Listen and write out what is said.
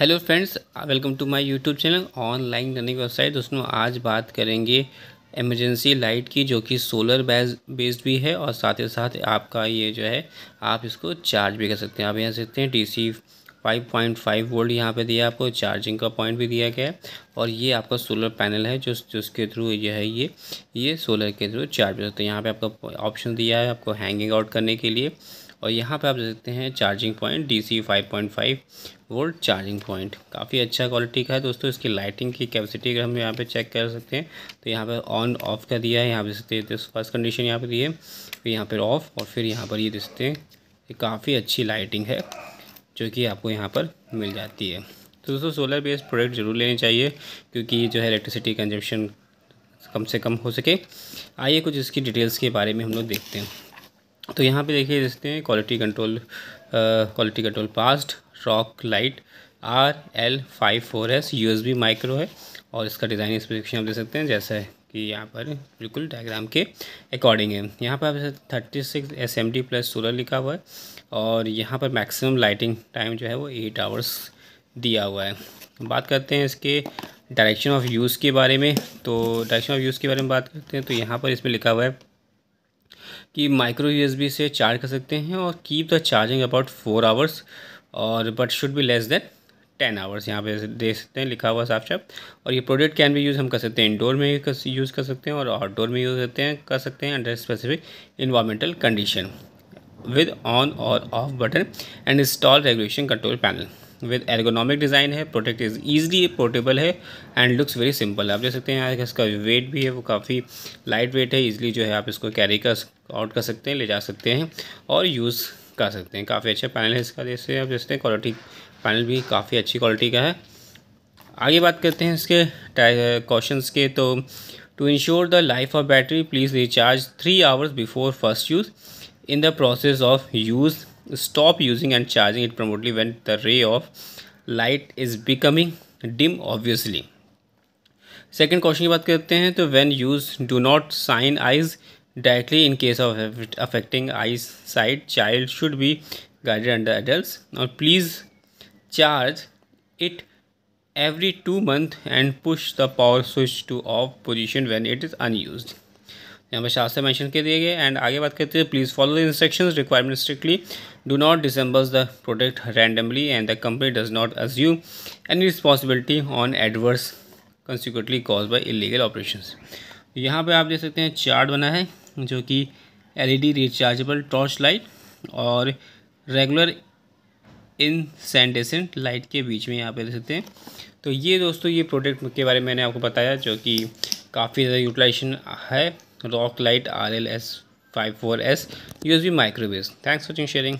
hello friends welcome to my YouTube channel online running की website दोस्तों आज बात करेंगे एमरजेंसी लाइट की जो कि सोलर बेस बेस्ड भी है और साथ ही साथ आपका ये जो है आप इसको चार्ज भी कर सकते हैं आप यहाँ सकते हैं D five point five volt यहाँ पे दिया आपको चार्जिंग का पॉइंट भी दिया गया है और ये आपका सोलर पैनल है जो जिसके थ्रू ये है ये ये सोलर के थ्रू चार्ज होता तो है यहाँ पे आपका ऑप्शन दिया है आपको हैंगिंग आउट करने के लिए और यहाँ पे आप देख सकते हैं charging point D C five point five volt charging point काफ़ी अच्छा क्वालिटी का है दोस्तों इसकी लाइटिंग की कैपेसिटी अगर हम यहाँ पे चेक कर सकते हैं तो यहाँ पे ऑन ऑफ का दिया है यहाँ पे देखते हैं फर्स्ट कंडीशन यहाँ पे दी है फिर यहाँ पर ऑफ और फिर यहाँ पर ये यह हैं काफ़ी अच्छी लाइटिंग है जो कि आपको यहाँ पर मिल जाती है तो दोस्तों सोलर बेस्ड प्रोडक्ट ज़रूर लेने चाहिए क्योंकि जो है इलेक्ट्रिसिटी कंजप्शन कम से कम हो सके आइए कुछ इसकी डिटेल्स के बारे में हम लोग देखते हैं तो यहाँ पे देखिए देखते हैं quality control quality control passed rock light R L five four S U S B micro है और इसका डिज़ाइन इस स्पेसिफिकेशन आप देख सकते हैं जैसा है कि यहाँ पर बिल्कुल डायग्राम के अकॉर्डिंग है यहाँ पर आप thirty six S M D plus solar लिखा हुआ है और यहाँ पर मैक्सिमम लाइटिंग टाइम जो है वो एट आवर्स दिया हुआ है बात करते हैं इसके डायरेक्शन ऑफ यूज़ के बारे में तो डायरेक्शन ऑफ यूज़ के बारे में बात करते हैं तो यहाँ पर इसमें लिखा हुआ है कि माइक्रो यूएसबी से चार्ज कर सकते हैं और keep the charging about four hours और but should be less than ten hours यहाँ पे दे सकते हैं लिखा हुआ साफ साफ और ये प्रोडक्ट कैन भी यूज़ हम कर सकते हैं इंडोर में यूज़ कर सकते हैं और आउटडोर में यूज़ करते हैं कर सकते हैं under specific environmental condition with on और off button and install regulation control panel with ergonomic design है प्रोडक्ट इज़ ईजली पोर्टेबल है एंड लुक्स वेरी सिंपल आप देख सकते हैं यहाँ इसका वेट भी है वो काफ़ी लाइट वेट है ईजिली जो है आप इसको कैरी कर आउट कर सकते हैं ले जा सकते हैं और यूज़ कर सकते हैं काफ़ी अच्छा पैनल है इसका जैसे आप देखते हैं क्वालिटी पैनल भी काफ़ी अच्छी क्वालिटी का है आगे बात करते हैं इसके क्वेश्चन के तो to ensure the life of battery please recharge three hours before first use in the process of use stop using and charging it promptly when the ray of light is becoming dim obviously second question ki baat karte hain when use do not sign eyes directly in case of affecting eyes sight child should be guided under adults now please charge it every 2 months and push the power switch to off position when it is unused यहाँ पर शास्त्र से mention कर दिए गए and आगे बात करते हैं please follow the instruction requirement strictly do not disassemble the product randomly and the company does not assume any responsibility on adverse consequently cause by illegal operation यहाँ पर आप देख सकते हैं चार्ट बना है जो कि डी रिचार्जेबल टॉर्च लाइट और रेगुलर इनसेंडेसेंट लाइट के बीच में यहाँ पे देख सकते हैं तो ये दोस्तों ये प्रोडक्ट के बारे में मैंने आपको बताया जो कि काफ़ी ज़्यादा यूटिलाइजेशन है rock light rls 54s usb microwaves thanks for watching sharing